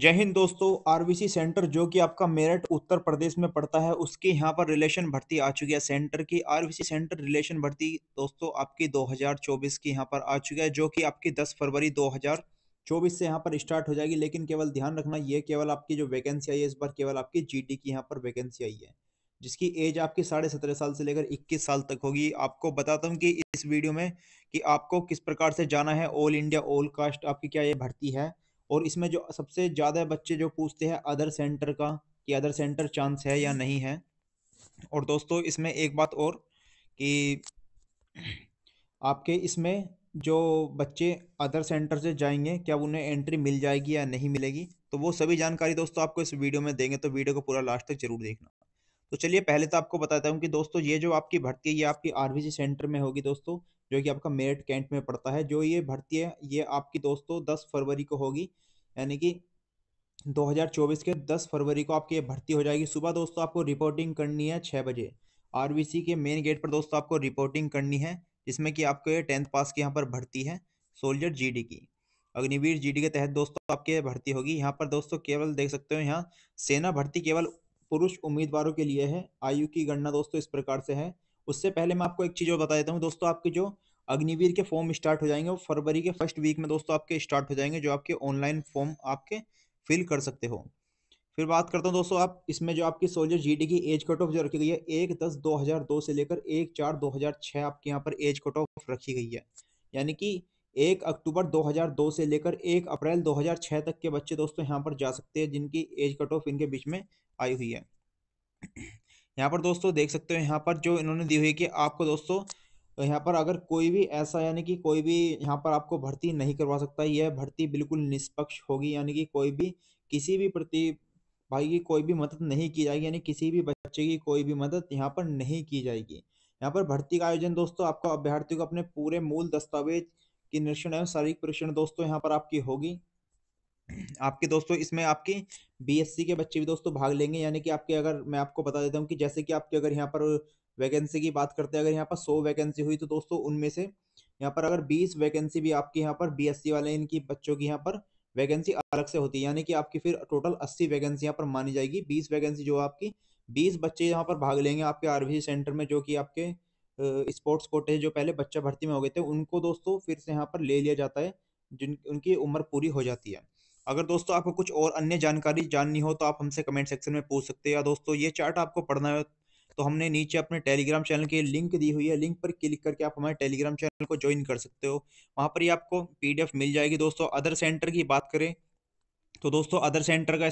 जय हिंद दोस्तों RBC centre जो कि आपका मेरठ उत्तर प्रदेश में पड़ता है उसके यहाँ पर रिलेशन भर्ती आ चुकी है सेंटर की आरबीसी सेंटर रिलेशन भर्ती दोस्तों आपकी 2024 की यहाँ पर आ चुकी है जो कि आपकी 10 फरवरी 2024 से यहाँ पर स्टार्ट हो जाएगी लेकिन केवल ध्यान रखना ये केवल आपकी जो वैकेंसी आई है इस बार केवल आपकी जी की यहाँ पर वैकेंसी आई है जिसकी एज आपकी साढ़े सत्रह साल से लेकर इक्कीस साल तक होगी आपको बताता हूँ कि इस वीडियो में कि आपको किस प्रकार से जाना है ऑल इंडिया ऑल कास्ट आपकी क्या ये भर्ती है और इसमें जो सबसे ज़्यादा बच्चे जो पूछते हैं अदर सेंटर का कि अदर सेंटर चांस है या नहीं है और दोस्तों इसमें एक बात और कि आपके इसमें जो बच्चे अदर सेंटर से जाएंगे क्या उन्हें एंट्री मिल जाएगी या नहीं मिलेगी तो वो सभी जानकारी दोस्तों आपको इस वीडियो में देंगे तो वीडियो को पूरा लास्ट तक जरूर देखना तो चलिए पहले तो आपको बताता हूँ कि दोस्तों ये जो आपकी भर्ती है ये आपकी आरबीसी सेंटर में होगी दोस्तों जो कि आपका मेरठ कैंट में पड़ता है जो ये भर्ती है ये आपकी दोस्तों दस फरवरी को होगी यानी कि 2024 के 10 फरवरी को आपकी ये भर्ती हो जाएगी सुबह दोस्तों आपको रिपोर्टिंग करनी है छः बजे आरबीसी के मेन गेट पर दोस्तों आपको रिपोर्टिंग करनी है जिसमें कि आपको ये टेंथ पास की यहाँ पर भर्ती है सोल्जर जीडी की अग्निवीर जीडी के तहत दोस्तों आपकी भर्ती होगी यहाँ पर दोस्तों केवल देख सकते हो यहाँ सेना भर्ती केवल पुरुष उम्मीदवारों के लिए है आयु की गणना दोस्तों इस प्रकार से है उससे पहले मैं आपको एक चीज़ और बता देता हूँ दोस्तों आपके जो अग्निवीर के फॉर्म स्टार्ट हो जाएंगे वो फरवरी के फर्स्ट वीक में दोस्तों आपके स्टार्ट हो जाएंगे जो आपके ऑनलाइन फॉर्म आपके फिल कर सकते हो फिर बात करता हूँ दोस्तों आप इसमें जो आपकी सोल्जर जी की एज कट ऑफ जो रखी गई है एक दस दो हज़ार दो से लेकर एक चार दो हज़ार छः आपके यहाँ पर एज कट ऑफ रखी गई है यानी कि एक अक्टूबर 2002 से लेकर एक अप्रैल 2006 तक के बच्चे दोस्तों यहाँ पर जा सकते हैं जिनकी एज कट ऑफ इनके बीच में आई हुई है यहाँ पर दोस्तों देख सकते हो यहाँ पर जो इन्होंने दी हुई कि आपको दोस्तों यहाँ पर अगर कोई भी ऐसा यानी कि कोई भी यहाँ पर आपको भर्ती नहीं करवा सकता यह भर्ती बिल्कुल निष्पक्ष होगी यानी कि कोई भी किसी भी प्रति भाई की कोई भी मदद नहीं की जाएगी यानी किसी भी बच्चे की कोई भी मदद यहाँ पर नहीं की जाएगी यहाँ पर भर्ती का आयोजन दोस्तों आपका अभ्यर्थियों को अपने पूरे मूल दस्तावेज कि निरीक्षण एवं शारीरिक परीक्षण दोस्तों यहाँ पर आपकी होगी आपके दोस्तों इसमें आपके बीएससी के बच्चे भी दोस्तों भाग लेंगे यानी कि आपके अगर मैं आपको बता देता हूँ कि जैसे कि आपके अगर यहाँ पर वैकेंसी की बात करते हैं अगर यहाँ पर सौ वैकेंसी हुई तो दोस्तों उनमें से यहाँ पर अगर बीस वैकेंसी भी आपके यहाँ पर बीएससी वाले इनकी बच्चों की यहाँ पर वैकेंसी अलग से होती है यानी कि आपकी फिर टोटल अस्सी वैकेंसी यहाँ पर मानी जाएगी बीस वैकेंसी जो आपकी बीस बच्चे यहाँ पर भाग लेंगे आपके आरबीसी सेंटर में जो कि आपके स्पोर्ट्स कोटे जो पहले बच्चा भर्ती में हो गए थे उनको दोस्तों फिर से यहाँ पर ले लिया जाता है जिन उनकी उम्र पूरी हो जाती है अगर दोस्तों आपको कुछ और अन्य जानकारी जाननी हो तो आप हमसे कमेंट सेक्शन में पूछ सकते हैं या दोस्तों ये चार्ट आपको पढ़ना है तो हमने नीचे अपने टेलीग्राम चैनल की लिंक दी हुई है लिंक पर क्लिक करके आप हमारे टेलीग्राम चैनल को ज्वाइन कर सकते हो वहाँ पर ही आपको पीडीएफ मिल जाएगी दोस्तों अदर सेंटर की बात करें तो दोस्तों अदर सेंटर का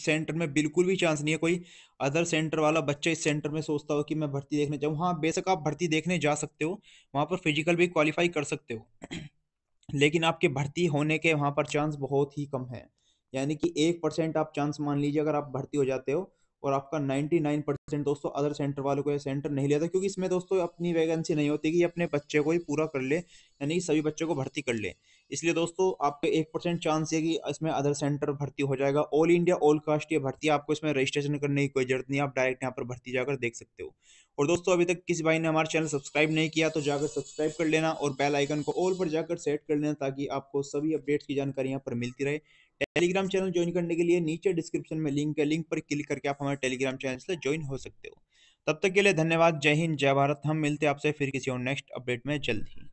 सेंटर में बिल्कुल भी चांस नहीं है कोई अदर सेंटर वाला बच्चा इस सेंटर में सोचता हो कि मैं भर्ती देखने जाऊँ हाँ बेशक आप भर्ती देखने जा सकते हो वहाँ पर फिजिकल भी क्वालिफाई कर सकते हो लेकिन आपके भर्ती होने के वहाँ पर चांस बहुत ही कम है यानी कि एक परसेंट आप चांस मान लीजिए अगर आप भर्ती हो जाते हो और आपका 99 परसेंट दोस्तों अदर सेंटर वालों को ये सेंटर नहीं लिया था क्योंकि इसमें दोस्तों अपनी वैकेंसी नहीं होती कि अपने बच्चे को ही पूरा कर ले यानी सभी बच्चे को भर्ती कर ले इसलिए दोस्तों आपके एक परसेंट चांस है कि इसमें अदर सेंटर भर्ती हो जाएगा ऑल इंडिया ऑल कास्ट ये भर्ती आपको इसमें रजिस्ट्रेशन करने की कोई जरूरत नहीं आप डायरेक्ट यहाँ पर भर्ती जाकर देख सकते हो और दोस्तों अभी तक किसी भाई ने हमारा चैनल सब्सक्राइब नहीं किया तो जाकर सब्सक्राइब कर लेना और बेल आइकन को ऑल पर जाकर सेट कर लेना ताकि आपको सभी अपडेट्स की जानकारी यहाँ पर मिलती रहे टेलीग्राम चैनल ज्वाइन करने के लिए नीचे डिस्क्रिप्शन में लिंक है लिंक पर क्लिक करके आप हमारे टेलीग्राम चैनल से ज्वाइन हो सकते हो तब तक के लिए धन्यवाद जय हिंद जय भारत हम मिलते हैं आपसे फिर किसी और नेक्स्ट अपडेट में जल्द ही